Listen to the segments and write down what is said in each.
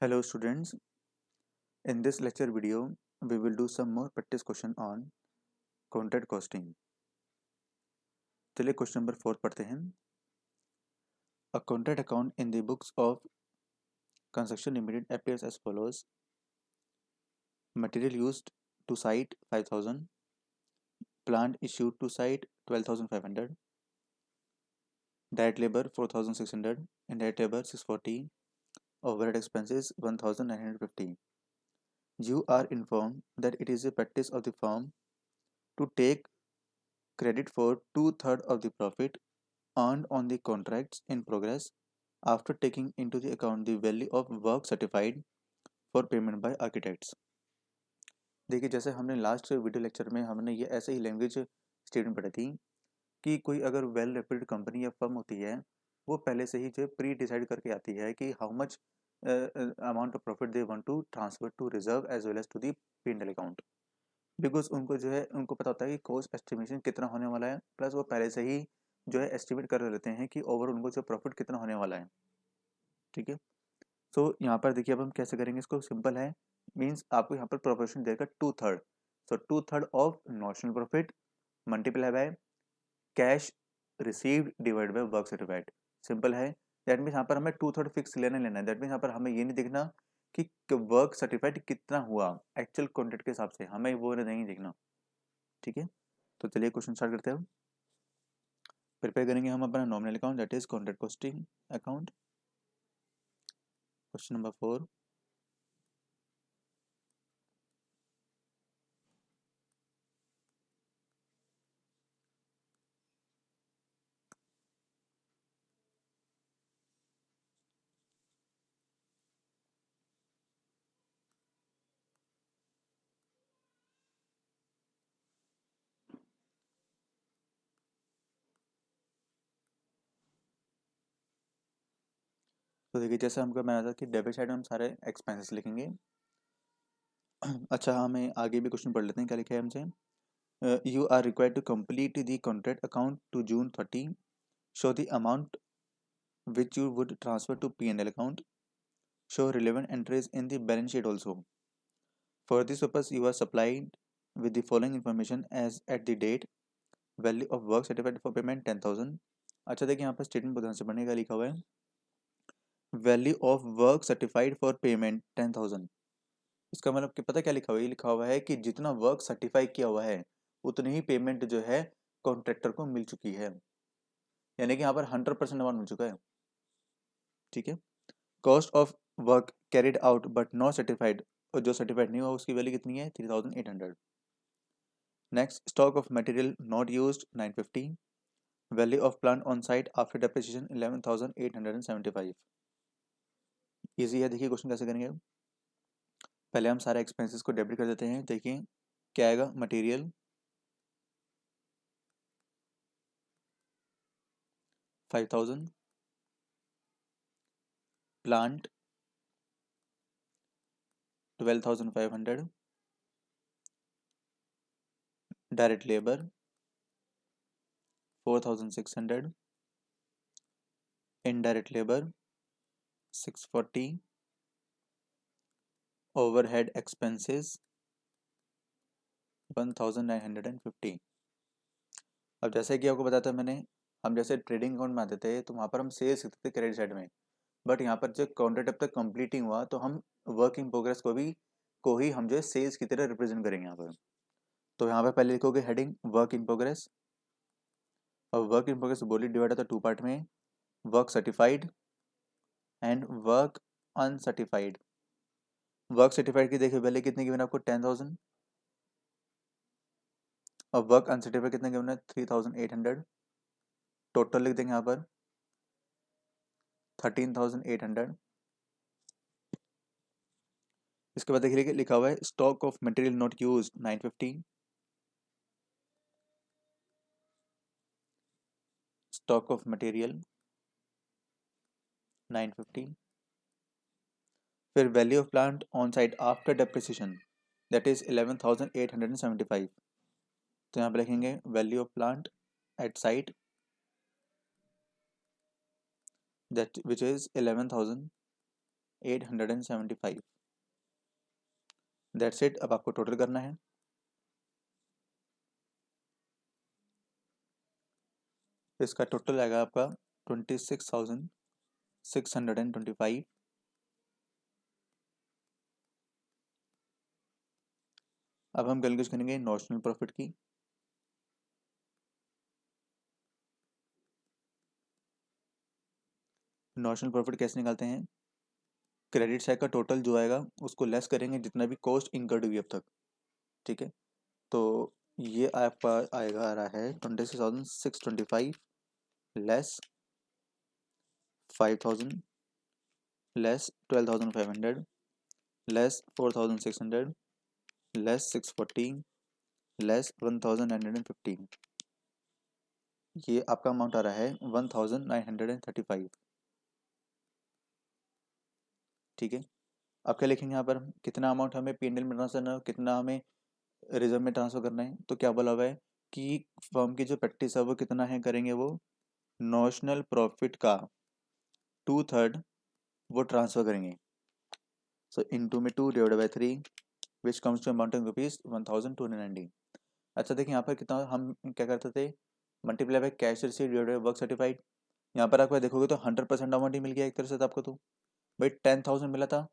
Hello students, in this lecture video we will do some more practice question on counted costing. Chale question number 4 padhte hain. A counted account in the books of construction limited appears as follows. Material used to site 5000. Plant issued to site 12500. Diet labor 4600. Indirect labor 640. overhead expenses 1915. You are informed that it is a practice of the firm to take credit for 2/3 of the profit earned on the contracts in progress after taking into the account the value of work certified for payment by architects. देखिए जैसे हमने last video lecture में हमने ये ऐसे ही language statement पढ़ी थी कि कोई अगर वेल रेप्यूटेड कंपनी या फर्म होती है वो पहले से ही जो है प्री डिसाइड करके आती है कि how much amount of profit they want to transfer to reserve as well as to the P and account because उनको जो है उनको पता होता है कि कॉस्ट एस्टिमेशन कितना होने वाला है प्लस वो पहले से ही जो है एस्टिमेट कर लेते हैं कि ओवर उनको जो प्रॉफिट कितना होने वाला है ठीक है सो यहाँ पर देखिए अब हम कैसे करेंगे इसको सिंपल है मीन्स आपको यहाँ पर प्रोपोर्शन देगा two third so two third of notional profit multiply by cash received divide by work certified simple है दैट मीन्स यहाँ पर हमें टू थर्ड फिक्स लेना लेना है दैट मीन्स यहाँ पर हमें ये नहीं देखना कि वर्क सर्टिफाइड कितना हुआ एक्चुअल कॉन्टेक्ट के हिसाब से हमें वो नहीं देखना ठीक है तो चलिए क्वेश्चन स्टार्ट करते हैं प्रिपेयर करेंगे हम अपना nominal account that is contract costing account question number four तो देखिए जैसे हमको मैंने था कि डेबिट साइड में हम सारे एक्सपेंसेस लिखेंगे अच्छा हमें हाँ, आगे भी क्वेश्चन पढ़ लेते हैं क्या लिखा है हमसे you are required to complete the contract account to June thirty show the amount which you would transfer to P N L account show relevant entries in the balance sheet also for this purpose you are supplied with the following information as at the date value of work certified for payment ten thousand अच्छा देखिए यहाँ पर statement बहुत से पढ़ने का लिखा हुआ है value of work certified for payment ten thousand इसका मतलब कि पता क्या लिखा हुआ है लिखा हुआ है कि जितना वर्क सर्टिफाई किया हुआ है उतनी ही पेमेंट जो है कॉन्ट्रैक्टर को मिल चुकी है यानी कि यहाँ पर हंड्रेड परसेंट अमाउंट मिल चुका है ठीक है cost of work carried out but not certified और जो सर्टिफाइड नहीं हुआ उसकी वैल्यू कितनी है three thousand eight hundred next stock of material not use nine fifty value of plant on site after depreciation eleven thousand eight hundred and seventy five easy है देखिए question कैसे करेंगे पहले हम सारे एक्सपेंसेस को डेबिट कर देते हैं देखिए क्या आएगा material five thousand plant twelve thousand five hundred direct labour four thousand six hundred indirect labour 640 overhead expenses 1950 अब जैसे कि आपको बताया था मैंने हम जैसे ट्रेडिंग अकाउंट में आते थे तो वहाँ पर हम सेल्स करते थे क्रेडिट साइड में बट यहाँ पर जो काउंटर अब तक कंप्लीटिंग हुआ तो हम वर्क इन प्रोग्रेस को भी को ही हम जो है सेल्स की तरह रिप्रेजेंट करेंगे यहाँ पर तो यहाँ पर पहले लिखोगे हेडिंग वर्क इन प्रोग्रेस और वर्क इन प्रोग्रेस बोली डिवाइड होता है टू पार्ट में work certified and work uncertified work certified की देखिए पहले कितने गिवन आपको टेन थाउजेंड और वर्क अनसर्टिफाइड कितने गिवन है three thousand eight hundred total लिख देंगे यहाँ पर थर्टीन थाउजेंड एट हंड्रेड इसके बाद देखिए लिखा हुआ है stock of material not use nine fifty stock of material 915 फिर value of plant on site after depreciation that is 11,875 तो यहाँ पर लिखेंगे value of plant at site that which is 11,875 that's it अब आपको टोटल करना है इसका टोटल आएगा आपका ट्वेंटी सिक्स थाउजेंड 625 अब हम कैलकुलेट करेंगे नॉशनल प्रॉफिट की नॉशनल प्रॉफिट कैसे निकालते हैं क्रेडिट साइड का टोटल जो आएगा उसको लेस करेंगे जितना भी कॉस्ट इंकर्ड हुई अब तक ठीक है तो ये आपका आएगा आ रहा है twenty six thousand six twenty five less five thousand less twelve thousand five hundred less four thousand six hundred less six fourteen less one thousand nine hundred and fifteen ये आपका अमाउंट आ रहा है one thousand nine hundred and thirty five ठीक है अब क्या लिखेंगे यहाँ पर कितना अमाउंट हमें पी में ट्रांसफर करना है कितना हमें रिजर्व में ट्रांसफर करना है तो क्या बोला हुआ है कि फर्म की जो प्रैक्टिस है वो कितना है करेंगे वो नोशनल प्रॉफिट का टू थर्ड वो ट्रांसफ़र करेंगे सो इन टू में two divide by three which comes to amount rupees one thousand two hundred ninety अच्छा देखिए यहाँ पर कितना हम क्या करते थे multiply by cash receive divide by work certified यहाँ पर आपको देखोगे तो हंड्रेड परसेंट अमाउंट ही मिल गया एक तरह से तो आपको तो भाई टेन थाउजेंड मिला था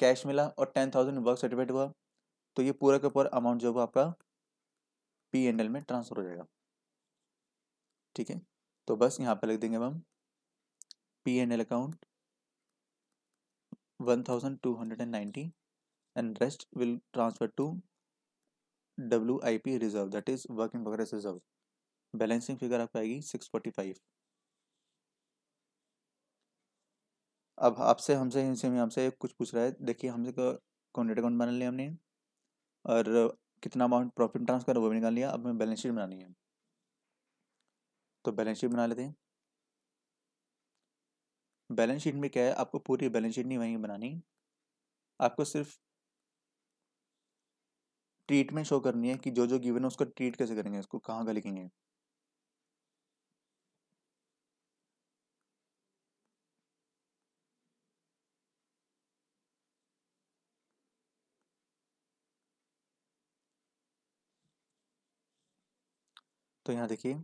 कैश मिला और टेन थाउजेंड वर्क सर्टिफाइड हुआ तो ये पूरा का पूरा अमाउंट जो है आपका पी एंड एल में ट्रांसफर हो जाएगा ठीक है तो बस यहाँ पर लिख देंगे हम P L account one P&L and rest will transfer to W I P reserve that is work in progress reserve balancing figure आपको आएगी सिक्स फोर्टी फाइव अब आपसे हमसे इनसे में कुछ पूछ रहा है देखिए हमसे कॉन्ट्रेट अकाउंट बना लिया हमने और कितना अमाउंट प्रॉफिट ट्रांसफर वो भी निकाल लिया अब हमें बैलेंस शीट बनानी है तो बैलेंस शीट बना लेते हैं बैलेंस शीट में क्या है आपको पूरी बैलेंस शीट नहीं वहीं बनानी आपको सिर्फ ट्रीटमेंट शो करनी है कि जो जो गिवन है उसको ट्रीट कैसे करेंगे इसको कहाँ का लिखेंगे तो यहाँ देखिए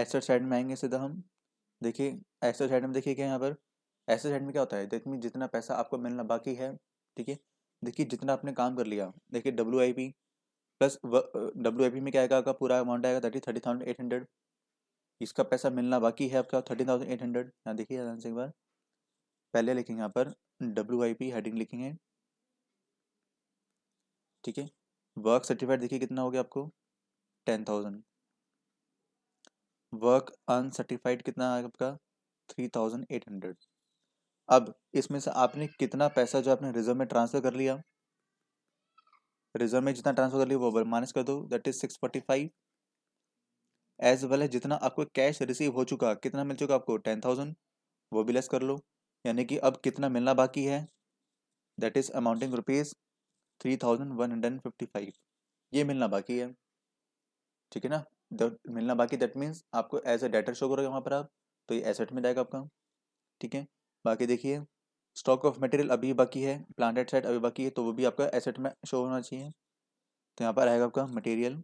एसेट साइड में आएंगे सीधा हम देखिए एसेट साइड में देखिए क्या यहाँ पर ऐसे साइड में क्या होता है देखिए जितना पैसा आपको मिलना बाकी है ठीक है देखिए जितना आपने काम कर लिया देखिए W I P plus W I P में क्या आएगा आपका पूरा अमाउंट आएगा thirty thirty thousand eight hundred इसका पैसा मिलना बाकी है आपका थर्टी थाउजेंड एट हंड्रेड यहाँ देखिए से एक बार पहले लिखेंगे यहाँ पर डब्ल्यू आई पी हेडिंग लिखेंगे ठीक है वर्क सर्टिफाइड देखिए कितना हो गया आपको टेन थाउजेंड वर्क अनसर्टिफाइड कितना आपका थ्री थाउजेंड एट हंड्रेड अब इसमें से आपने कितना पैसा जो आपने रिजर्व में ट्रांसफर कर लिया रिजर्व में जितना ट्रांसफर कर लिया वो माइनस कर दो that is six forty five as well है जितना आपको कैश रिसीव हो चुका कितना मिल चुका आपको टेन थाउजेंड वो भी लेस कर लो यानी कि अब कितना मिलना बाकी है that is amounting rupees three thousand one hundred and fifty five ये मिलना बाकी है ठीक है ना मिलना बाकी दैट मीन्स आपको एज ए डेटर शो करोगे वहाँ पर आप तो ये एसेट में जाएगा आपका ठीक है बाकी देखिए स्टॉक ऑफ मटेरियल अभी बाकी है प्लांटेड एट साइड अभी बाकी है तो वो भी आपका एसेट में शो होना चाहिए तो यहाँ पर आएगा आपका material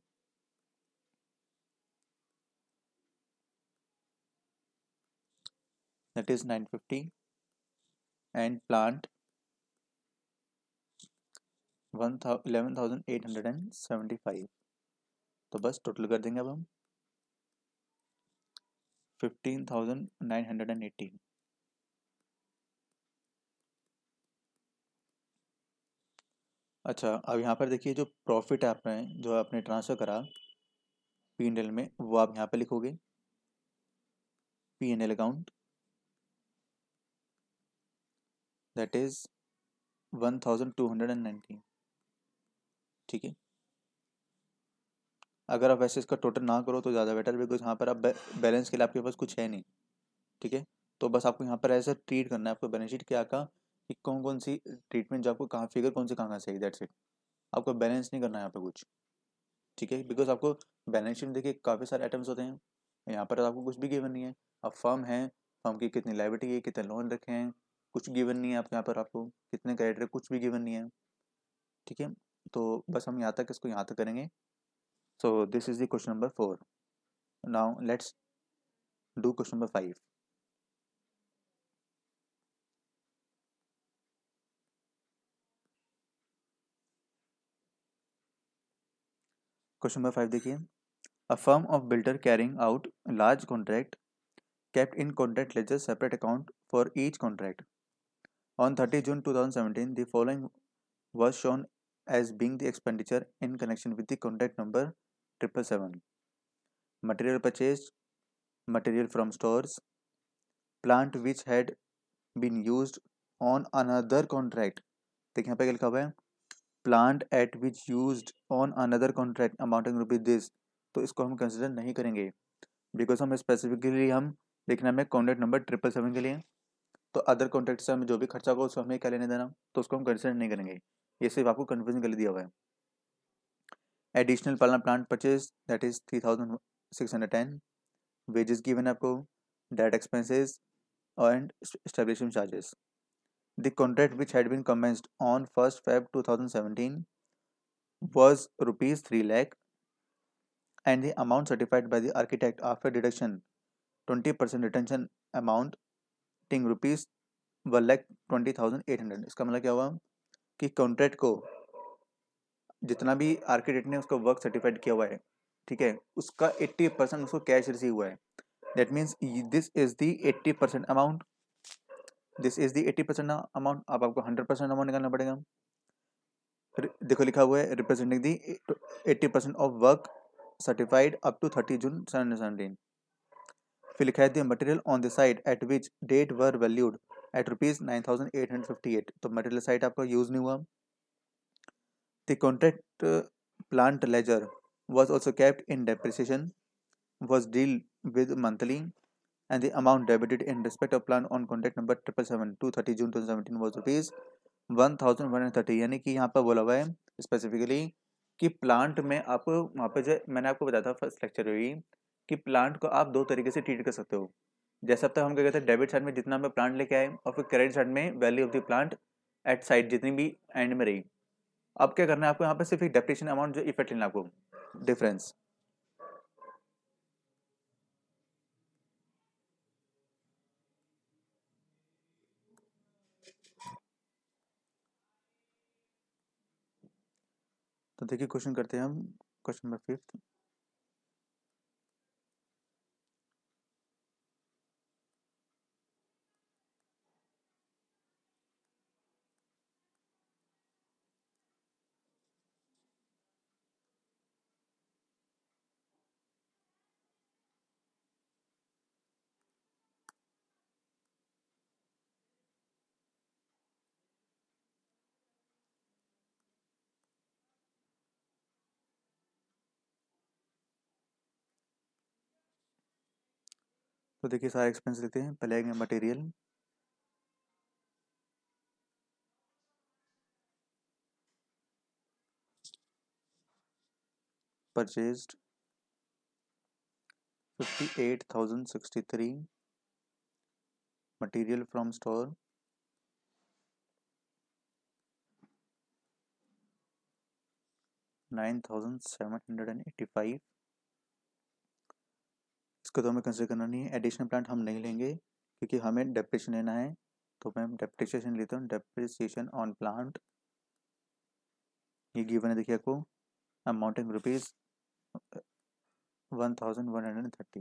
that is nine fifty and plant one eleven तो बस टोटल कर देंगे अब हम fifteen thousand nine hundred and eighteen अच्छा अब यहाँ पर देखिए जो प्रॉफिट आपने जो आपने ट्रांसफ़र करा पी एन एल में वो आप यहाँ पर लिखोगे P N L account that is one thousand two hundred and nineteen ठीक है अगर आप वैसे इसका टोटल ना करो तो ज़्यादा बेटर बिकॉज यहाँ पर आप बैलेंस के लिए आपके पास कुछ है नहीं ठीक है तो बस आपको यहाँ पर ऐसा ट्रीट करना है आपको बैलेंस शीट क्या का कि कौन कौन सी ट्रीटमेंट जो आपको कहाँ फिगर कौन सी कहाँ कहाँ चाहिए दैट्स इट आपको बैलेंस नहीं करना है यहाँ पे कुछ ठीक है बिकॉज आपको बैलेंस शीट में देखिए काफ़ी सारे आइटम्स होते हैं यहाँ पर आपको कुछ भी गिवन नहीं है आप फर्म है फर्म की कितनी लाइबिलिटी है कितने लोन रखे हैं कुछ गिवन नहीं है आप यहाँ पर आपको कितने क्रेडिट है कुछ भी गिवन नहीं है ठीक है तो बस हम यहाँ तक इसको यहाँ तक करेंगे so this is the question number four now let's do question number five question number five देखिए a firm of builder carrying out large contract kept in contract ledger separate account for each contract on thirty June two thousand seventeen the following was shown as being the expenditure in connection with the contract number triple seven material purchase material from store plant which had been use on another contract देखिए यहाँ पे लिखा हुआ है plant at which use on another contract amounting rupees this तो इसको हम consider नहीं करेंगे बिकॉज हम स्पेसिफिकली हम देखना हमें कॉन्ट्रैक्ट नंबर ट्रिपल सेवन के लिए तो अदर कॉन्ट्रैक्ट से हमें जो भी खर्चा होगा उसको हमें क्या लेने देना तो उसको हम कंसिडर नहीं करेंगे ये सिर्फ आपको कन्फ्यूजन कर दिया हुआ है एडिशनल पालना plant purchase that is three thousand six hundred ten wages given आपको direct expenses and establishing charges The contract which had been commenced on 1st Feb 2017 was rupees 3 lakh and the amount certified by the architect after deduction 20% retention amount ting rupees one lakh twenty thousand eight hundred इसका मतलब क्या हुआ कि contract को जितना भी architect ने उसका वर्क सर्टिफाइड किया हुआ है ठीक है उसका एट्टी परसेंट उसको कैश रिसीव हुआ है that means this is the eighty percent amount this is the eighty percent amount अब आपको हंड्रेड परसेंट अमाउंट निकालना पड़ेगा देखो लिखा हुआ है representing the eighty percent of work certified up to thirty June seventeen फिर लिखा है material on the side at which date were valued at rupees nine thousand eight hundred fifty eight तो मटेरियल साइट आपका use नहीं हुआ the contract plant ledger was also kept in depreciation was deal with monthly and the amount debited in respect of plan on contact number triple seven to thirty June two seventeen was rupees one thousand one hundred thirty. यानी कि यहाँ पर बोला हुआ है specifically कि plant में आप वहाँ पे जो मैंने आपको बताया था first lecture में कि plant को आप दो तरीके से treat कर सकते हो जैसे अब तक हम क्या कहते हैं debit side में जितना हमें plant लेके आए और फिर credit side में value of the plant at side जितनी भी end में रही अब क्या करना है आपको यहाँ पर सिर्फ एक डेप्टेशन अमाउंट जो इफेक्ट लेना आपको डिफरेंस तो देखिए क्वेश्चन करते हैं हम क्वेश्चन नंबर फिफ्थ तो देखिए सारे एक्सपेंस लेते हैं पहले आएंगे material purchase fifty eight thousand sixty three material from store nine thousand seven hundred and eighty five इसको तो हमें कंसिडर करना नहीं है एडिशनल प्लांट हम नहीं लेंगे क्योंकि हमें डेप्रिशन लेना है तो मैं डेप्रिसिएशन लेता हूँ डेप्रिसिएशन ऑन प्लांट ये गिवन है देखिए आपको amounting rupees one thousand one hundred thirty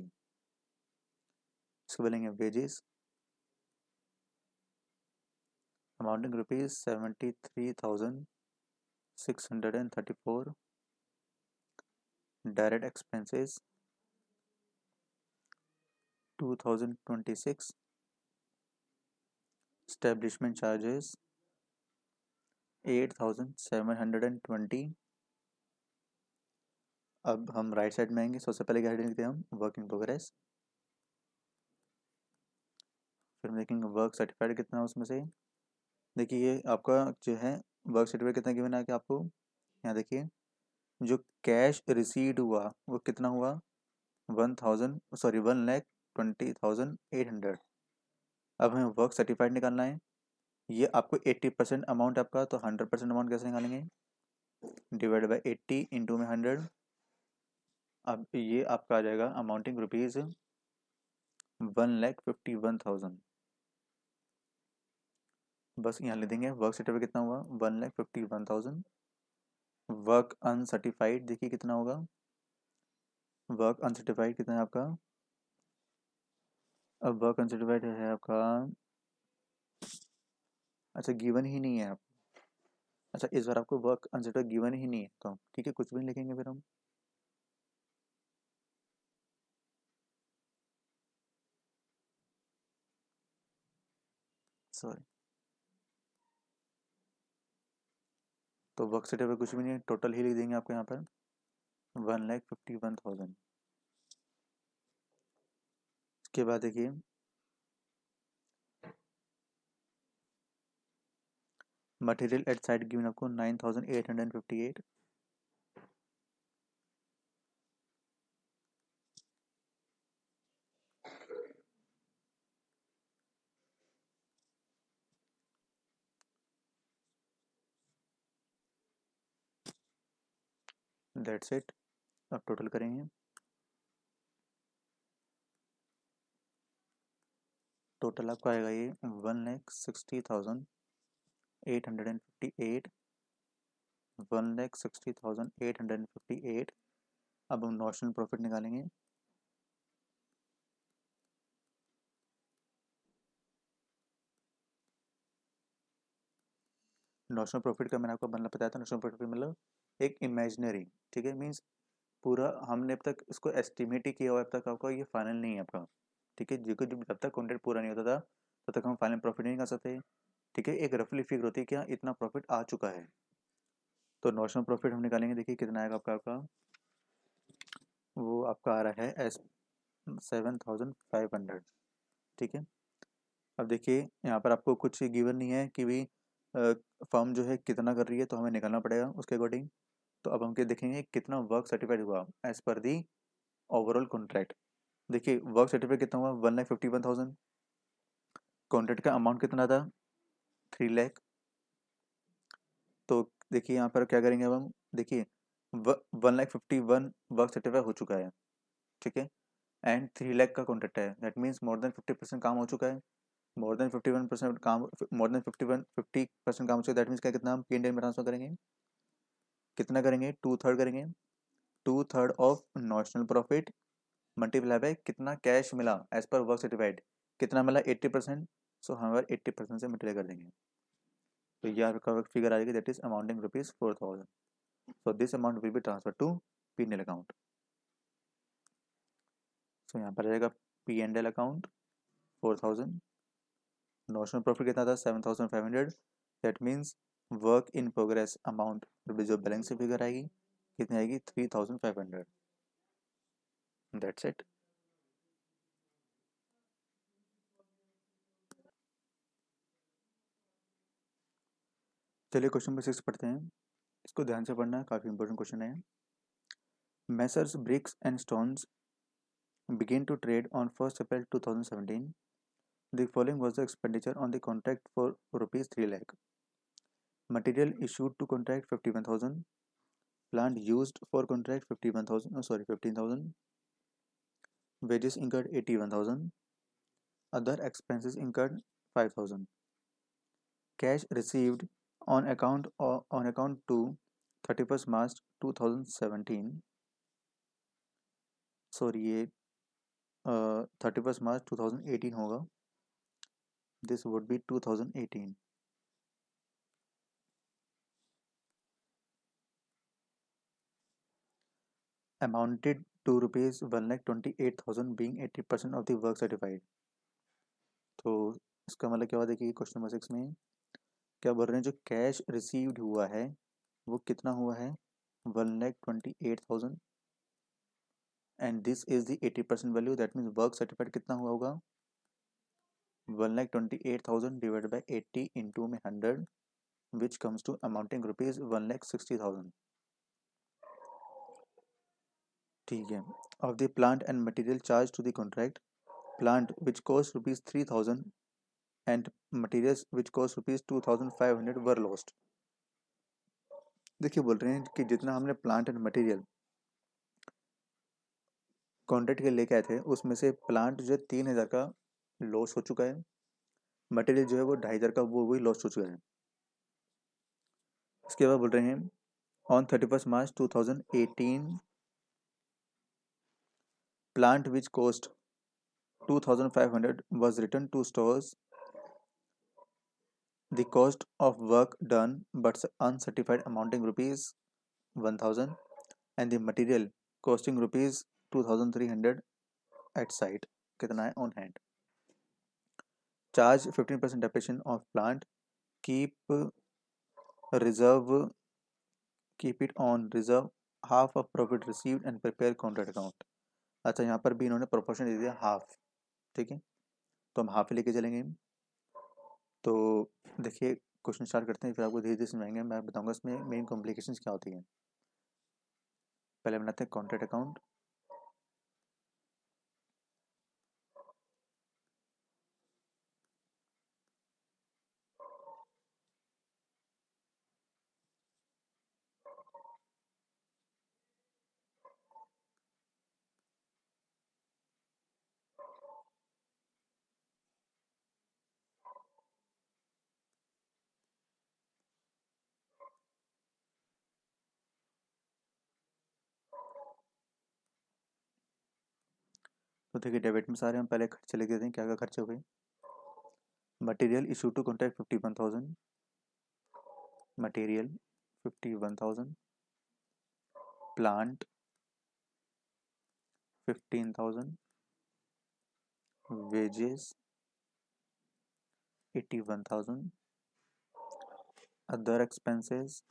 इसको बोलेंगे wages amounting rupees seventy three thousand six hundred and thirty four direct expenses 2026 establishment charges 8720 अब हम राइट साइड में आएंगे सबसे पहले क्या लिखते हैं हम वर्क इन प्रोग्रेस फिर हम देखेंगे वर्क सर्टिफाइड कितना है उसमें से देखिए ये आपका जो है वर्क सर्टिफाइड कितना गिवन है कि आपको यहाँ देखिए जो कैश रिसीड हुआ वो कितना हुआ one thousand sorry one lakh twenty thousand eight hundred अब हमें वर्क सर्टिफाइड निकालना है ये आपको एट्टी परसेंट अमाउंट आपका तो हंड्रेड परसेंट अमाउंट कैसे निकालेंगे डिवाइड बाई एट्टी इंटू में हंड्रेड अब ये आपका आ जाएगा amounting rupees one lakh fifty one thousand बस यहाँ ले देंगे वर्क सर्टिफिकेट कितना हुआ one lakh fifty one thousand work uncertified देखिए कितना होगा वर्क अनसर्टिफाइड कितना है आपका अब वर्क कंसिडर है आपका अच्छा गिवन ही नहीं है आप अच्छा इस बार आपको वर्क कंसिडर गिवन ही नहीं है तो ठीक है कुछ भी नहीं लिखेंगे फिर हम सॉरी तो वर्क सेट कुछ भी नहीं है टोटल ही लिख देंगे आपको यहाँ पर one lakh fifty one thousand उसके बाद देखिए मटेरियल एट साइड गिवन आपको nine thousand eight hundred fifty eight that's it अब टोटल करेंगे टोटल आपका आएगा ये one lakh sixty thousand eight hundred and fifty eight one lakh sixty thousand eight hundred and fifty eight अब हम नॉशनल प्रॉफिट निकालेंगे notional profit का मैंने आपको बनना बताया था नॉशनल प्रॉफिट मतलब एक इमेजिनरी ठीक है मींस पूरा हमने अब तक इसको एस्टिमेट ही किया हुआ अब तक आपका ये फाइनल नहीं है आपका ठीक है जो जब तक कॉन्ट्रैक्ट पूरा नहीं होता था तब तो तक हम फाइनल प्रॉफिट नहीं कर सकते ठीक है एक रफली फिगर होती है क्या हाँ, इतना प्रॉफिट आ चुका है तो नॉर्शनल प्रॉफिट हम निकालेंगे देखिए कितना आएगा आपका आपका वो आपका आ रहा है एस सेवन थाउजेंड फाइव हंड्रेड ठीक है अब देखिए यहाँ पर आपको कुछ गिवन नहीं है कि भी फर्म जो है कितना कर रही है तो हमें निकालना पड़ेगा उसके अकॉर्डिंग तो अब हम क्या देखेंगे कितना वर्क सर्टिफाइड हुआ as per the overall contract देखिए वर्क सर्टिफिकेट कितना हुआ one lakh fifty one thousand contract का अमाउंट कितना था थ्री लाख तो देखिए यहाँ पर क्या करेंगे अब हम देखिए one lakh fifty one work certificate हो चुका है ठीक है एंड थ्री लाख का कॉन्ट्रैक्ट है that means more than fifty percent काम हो चुका है more than fifty one percent काम more than fifty one fifty percent काम हो चुका है दैट मीन्स क्या कितना हम पी एंड में ट्रांसफर करेंगे कितना करेंगे टू थर्ड करेंगे two third of notional profit multiply by कितना कैश मिला एज पर वर्क सर्टिफाइड कितना मिला एट्टी परसेंट सो हम एट्टी परसेंट से मल्टीप्लाई कर देंगे तो ये आपका फिगर आ जाएगी that is amounting rupees four thousand so this amount will be transfer to P N L account so यहाँ पर रहेगा P and L account four thousand notional profit कितना था seven thousand five hundred that means work in progress amount जो balance figure आएगी कितनी आएगी three thousand five hundred that's it चलिए क्वेश्चन नंबर सिक्स पढ़ते हैं इसको ध्यान से पढ़ना काफी इंपॉर्टेंट क्वेश्चन है Messrs Bricks and Stones began to trade on first April two thousand following was the expenditure on the contract for rupees three lakh material issued to contract fifty one thousand plant use for contract fifty sorry fifteen thousand wages incurred 81000 other expenses incurred 5000 cash received on account or on account to 31st March 2017 sorry ये thirty first March two thousand eighteen होगा this would be two thousand eighteen amounted to rupees one lakh twenty eight thousand being being percent of the work certified तो इसका मतलब क्या हुआ देखिए question number six में क्या बोल रहे हैं जो कैश रिसीव्ड हुआ है वो कितना हुआ है one lakh twenty eight thousand and this is the eighty percent value that means work certified कितना हुआ होगा one lakh twenty eight thousand divide by eighty into में hundred which comes to amounting rupees one lakh sixty thousand ठीक है material charge to the contract plant which the rupees three thousand and rupees which and rupees two thousand five hundred were lost देखिए बोल रहे हैं कि जितना हमने plant and material contract के लेके आए थे उसमें से प्लांट जो है तीन हज़ार का लॉस हो चुका है मटेरियल जो है वो ढाई हज़ार का वो भी लॉस हो चुका है इसके बाद बोल रहे हैं on thirty first March two thousand eighteen plant which cost 2500 was returned to stores the cost of work done but uncertified amounting rupees 1000 and the material costing rupees 2300 at site कितना है on hand charge 15% depreciation of plant keep reserve keep it on reserve half of profit received and prepare contract account अच्छा यहाँ पर भी इन्होंने proportion दे दिया half ठीक है तो हम हाफ लेके चलेंगे तो देखिए क्वेश्चन स्टार्ट करते हैं फिर आपको धीरे धीरे समझाएंगे मैं बताऊंगा इसमें मेन कॉम्प्लिकेशन क्या होती हैं पहले बनाते हैं कॉन्ट्रैक्ट अकाउंट तो देखिए डेबिट में सारे हम पहले खर्चे लिख देते हैं क्या क्या खर्चे हुए material issue to contract fifty one thousand material fifty one thousand plant fifteen thousand wages one thousand other expenses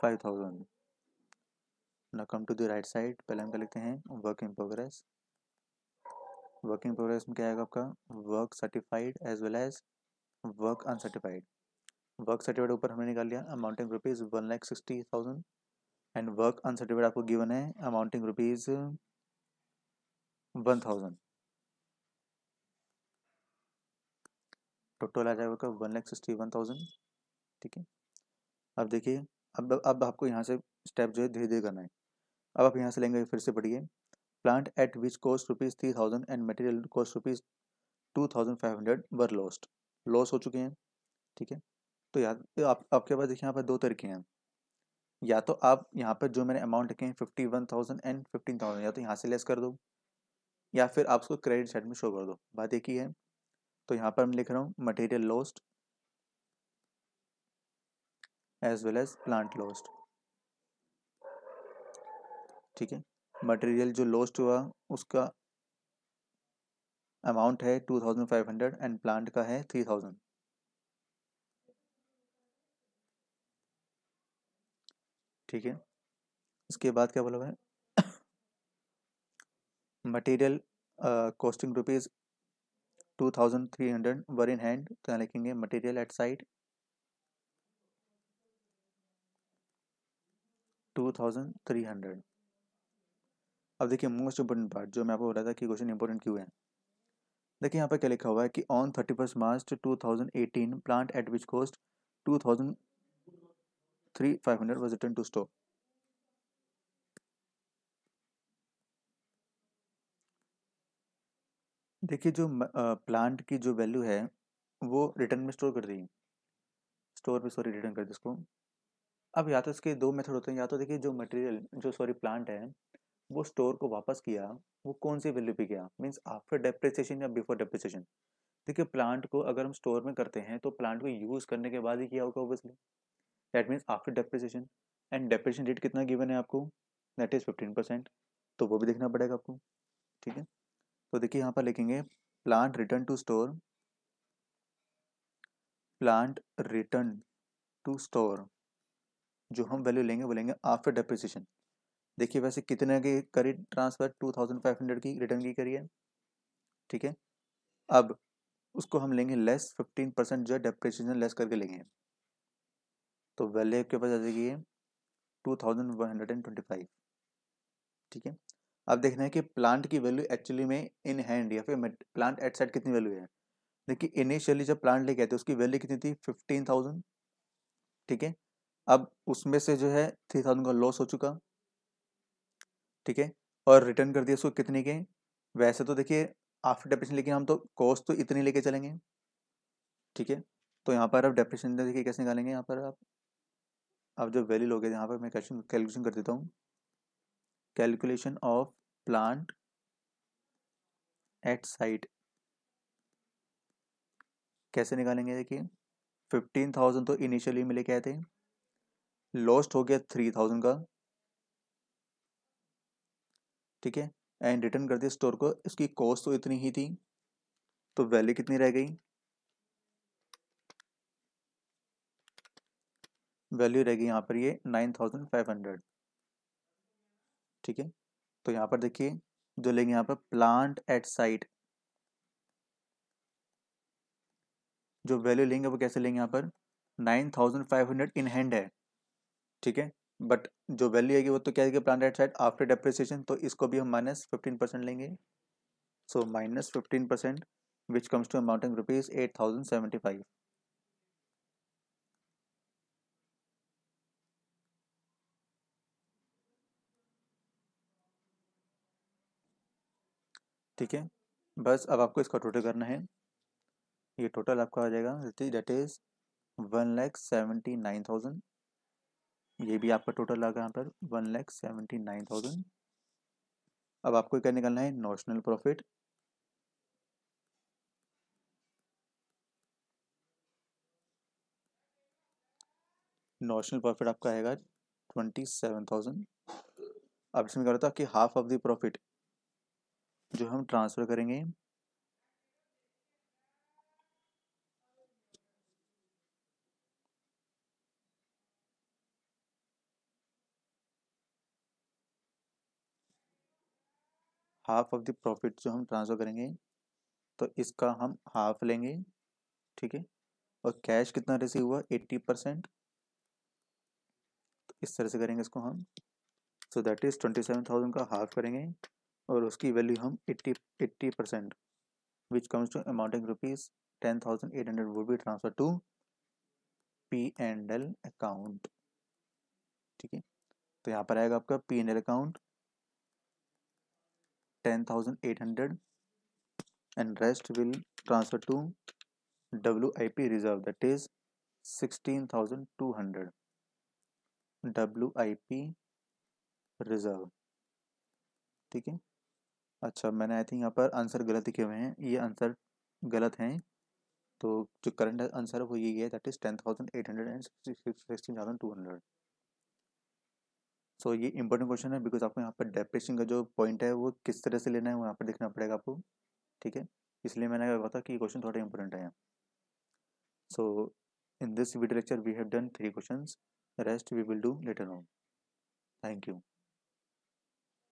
five thousand ना come to the right side पहले हम क्या लिखते हैं work in progress work in progress में क्या आएगा आपका work certified as well as work uncertified work certified ऊपर हमने निकाल लिया amounting rupees one lakh sixty thousand and work uncertified आपको गिवन है amounting rupees one thousand total आ जाएगा आपका one lakh sixty one thousand ठीक है अब देखिए अब अब आपको यहाँ से स्टेप जो है धीरे धीरे करना है अब आप यहाँ से लेंगे फिर से पढ़िए plant at which cost rupees three thousand and material cost rupees two thousand five hundred were lost loss हो चुके हैं ठीक है तो याद आप आपके पास देखिए यहाँ पर दो तरीके हैं या तो आप यहाँ पर जो मैंने अमाउंट रखे हैं fifty one thousand and fifteen thousand या तो यहाँ से लेस कर दो या फिर आप उसको क्रेडिट साइड में शो कर दो बात एक ही है तो यहाँ पर मैं लिख रहा हूँ material lost as well as plant lost ठीक है मटेरियल जो लॉस्ट हुआ उसका अमाउंट है two thousand five hundred and plant का है थ्री थाउजेंड ठीक है इसके बाद क्या बोला है material costing rupees two thousand three hundred were in hand तो यहाँ लिखेंगे material at site two thousand three hundred अब देखिए मोस्ट इंपॉर्टेंट पार्ट जो मैं आपको बोला था कि क्वेश्चन इंपॉर्टेंट क्यों है देखिए यहाँ पर क्या लिखा हुआ है कि on thirty first March two thousand eighteen plant at which cost two thousand three five hundred was return to stock देखिए जो प्लांट की जो वैल्यू है वो रिटर्न में स्टोर कर दी स्टोर में सॉरी रिटर्न कर दी उसको अब या तो इसके दो मेथड होते हैं या तो देखिए जो मटेरियल जो सॉरी प्लांट है वो स्टोर को वापस किया वो कौन सी वैल्यू पे किया मीन्स आफ्टर डेप्रिसिएशन या बिफोर डेप्रिसिएशन देखिए प्लांट को अगर हम स्टोर में करते हैं तो प्लांट को यूज़ करने के बाद ही किया होगा obviously that means after depreciation and depreciation rate कितना गिवन है आपको दैट इज़ फिफ्टीन परसेंट तो वो भी देखना पड़ेगा आपको ठीक है तो देखिए यहाँ पर लिखेंगे plant return to store plant return to store जो हम वैल्यू लेंगे वो लेंगे आफ्टर डेप्रिसिएशन देखिए वैसे कितने की करी ट्रांसफ़र 2500 की रिटर्न की करी है ठीक है अब उसको हम लेंगे लेस 15 परसेंट जो है डेप्रिसिएशन लेस करके लेंगे तो वैल्यू आपके पास आ जाएगी two thousand one hundred and twenty five ठीक है अब देखना है कि प्लांट की वैल्यू एक्चुअली में इन हैंड या फिर प्लांट एट साइड कितनी वैल्यू है देखिए इनिशियली जब प्लांट लेके आए थे उसकी वैल्यू कितनी थी फिफ्टीन थाउजेंड ठीक है अब उसमें से जो है थ्री थाउजेंड का लॉस हो चुका ठीक है और रिटर्न कर दिया उसको कितने के वैसे तो देखिए आफ्टर डेप्रेशन लेकिन हम तो कॉस्ट तो इतनी लेके चलेंगे ठीक है तो यहाँ पर आप डेप्रेशन देखिए कैसे निकालेंगे यहाँ पर आप आप जो वैल्यू लोगे यहाँ पर मैं क्वेश्चन कैलकुलेशन कर देता हूँ calculation of plant at site कैसे निकालेंगे देखिए फिफ्टीन थाउजेंड तो इनिशियली मिले क्या थे लॉस्ट हो गया थ्री थाउजेंड का ठीक है एंड रिटर्न कर दिया स्टोर को इसकी कॉस्ट तो इतनी ही थी तो वैल्यू कितनी रह गई वैल्यू रहेगी यहाँ पर ये नाइन थाउजेंड फाइव हंड्रेड ठीक है तो यहाँ पर देखिए जो लेंगे यहाँ पर प्लांट एट साइट जो वैल्यू लेंगे वो कैसे लेंगे यहाँ पर nine thousand five hundred in hand है ठीक है बट जो वैल्यू आएगी वो तो क्या आएगी प्लांट साइड आफ्टर डेप्रिसिएशन तो इसको भी हम माइनस फिफ्टीन परसेंट लेंगे so minus fifteen percent which comes to amounting rupees eight thousand seventy five ठीक है बस अब आपको इसका टोटल करना है ये टोटल आपका आ जाएगा that is one lakh seventy nine thousand ये भी आपका टोटल आ गया यहाँ पर one lakh seventy nine thousand अब आपको क्या निकालना है नोशनल प्रॉफिट नोशनल प्रॉफिट आपका आएगा ट्वेंटी सेवन थाउजेंड अब इसमें क्या होता है कि हाफ ऑफ द प्रॉफिट जो हम ट्रांसफ़र करेंगे हाफ ऑफ द प्रॉफिट जो हम ट्रांसफ़र करेंगे तो इसका हम हाफ लेंगे ठीक है और कैश कितना रिसीव हुआ एट्टी परसेंट तो इस तरह से करेंगे इसको हम so that is twenty seven thousand का हाफ करेंगे और उसकी वैल्यू हम eighty eighty percent which comes to amounting rupees ten thousand eight hundred would be transfer to P and L account ठीक है तो यहाँ पर आएगा आपका P and L account 10800 and rest will transfer to WIP reserve that is 16200 WIP reserve ठीक है अच्छा मैंने आई थिंक यहाँ पर आंसर गलत लिखे हुए हैं ये आंसर गलत हैं तो जो करंट आंसर है वो यही है that is ten thousand eight hundred and sixteen thousand two hundred so so, ये इंपॉर्टेंट क्वेश्चन है बिकॉज आपको यहाँ पर डेप्रेशन का जो पॉइंट है वो किस तरह से लेना है वो यहाँ पर देखना पड़ेगा आपको ठीक है इसलिए मैंने कहा था कि क्वेश्चन थोड़ा इंपॉर्टेंट है so in this video lecture we have done three question rest we will do later on thank you